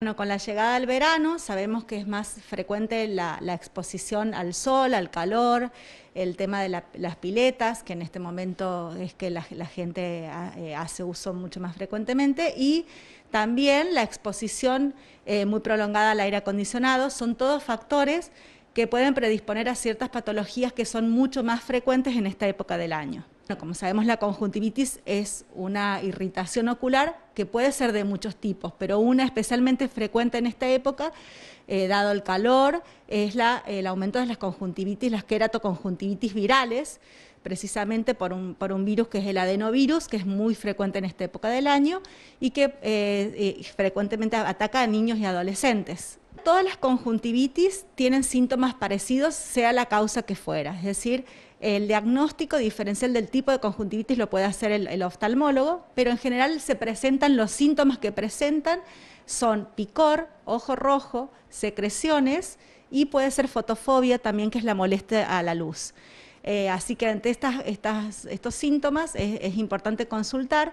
Bueno, con la llegada del verano sabemos que es más frecuente la, exposición al sol, al calor, el tema de las piletas, que en este momento es que la, gente ah, eh, hace uso mucho más frecuentemente, y también la exposición eh, muy prolongada al aire acondicionado, son todos factores que pueden predisponer a ciertas patologías que son mucho más frecuentes en esta época del año como sabemos, la conjuntivitis es una irritación ocular que puede ser de muchos tipos, pero una especialmente frecuente en esta época, eh, dado el calor, es el aumento de las conjuntivitis, las queratoconjuntivitis virales, precisamente por un, virus que es el adenovirus, que es muy frecuente en esta época del año y que eh, eh, frecuentemente ataca a niños y adolescentes. Todas las conjuntivitis tienen síntomas parecidos, sea la causa que fuera, es decir, el diagnóstico diferencial del tipo de conjuntivitis lo puede hacer el, oftalmólogo, pero en general se presentan los síntomas que presentan son picor, ojo rojo, secreciones y puede ser fotofobia también, que es la molestia a la luz. Eh, así que ante estas, estos síntomas es importante consultar.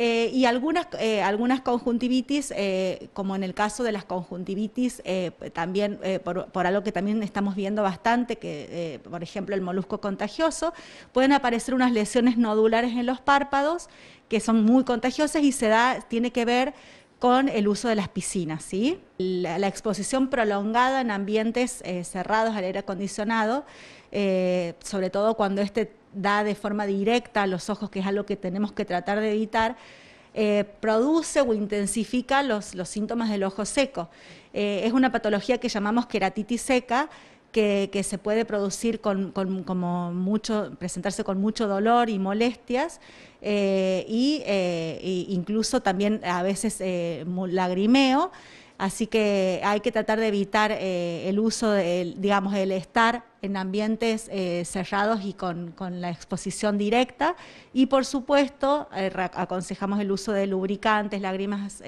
Eh, y algunas, eh, algunas conjuntivitis, eh, como en el caso de las conjuntivitis, también por, algo que también estamos viendo bastante, que por ejemplo el molusco contagioso, pueden aparecer unas lesiones nodulares en los párpados que son muy contagiosas y se da, tiene que ver con el uso de las piscinas, ¿sí? La, exposición prolongada en ambientes cerrados al aire acondicionado, sobre todo cuando este da de forma directa a los ojos, que es algo que tenemos que tratar de evitar, eh, produce o intensifica los, síntomas del ojo seco. Eh, es una patología que llamamos queratitis seca, que, se puede producir con, como mucho, presentarse con mucho dolor y molestias, eh, y, e incluso también a veces lagrimeo. Así que hay que tratar de evitar eh, el uso, de, digamos, el estar en ambientes eh, cerrados y con, la exposición directa. Y por supuesto, eh, aconsejamos el uso de lubricantes, lágrimas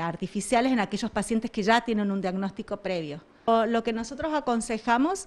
artificiales en aquellos pacientes que ya tienen un diagnóstico previo. Lo que nosotros aconsejamos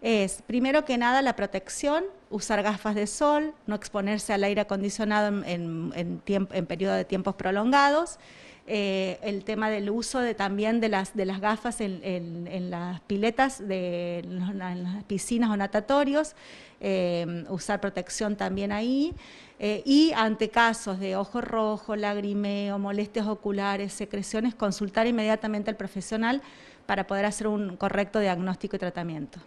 es, primero que nada, la protección, usar gafas de sol, no exponerse al aire acondicionado en, en, en periodo de tiempos prolongados. Eh, el tema del uso de, también de las, de las gafas en, las piletas, de, las piscinas o natatorios, eh, usar protección también ahí, eh, y ante casos de ojo rojo, lagrimeo, molestias oculares, secreciones, consultar inmediatamente al profesional para poder hacer un correcto diagnóstico y tratamiento.